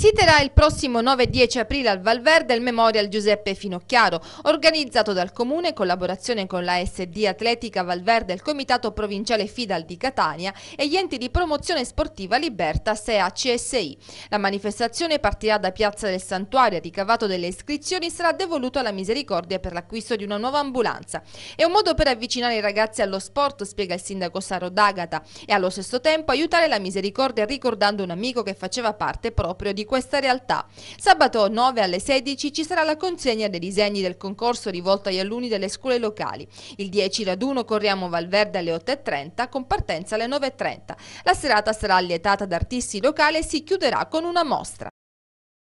Si terrà il prossimo 9 e 10 aprile al Valverde il Memorial Giuseppe Finocchiaro, organizzato dal Comune in collaborazione con la SD Atletica Valverde, il Comitato Provinciale Fidal di Catania e gli enti di promozione sportiva Libertas e ACSI. La manifestazione partirà da Piazza del Santuario, ricavato delle iscrizioni sarà devoluto alla Misericordia per l'acquisto di una nuova ambulanza. È un modo per avvicinare i ragazzi allo sport, spiega il sindaco Saro D'Agata, e allo stesso tempo aiutare la Misericordia ricordando un amico che faceva parte proprio di questa realtà. Sabato 9 alle 16 ci sarà la consegna dei disegni del concorso rivolto agli alunni delle scuole locali. Il 10 raduno corriamo Valverde alle 8.30 con partenza alle 9.30. La serata sarà allietata da artisti locali e si chiuderà con una mostra.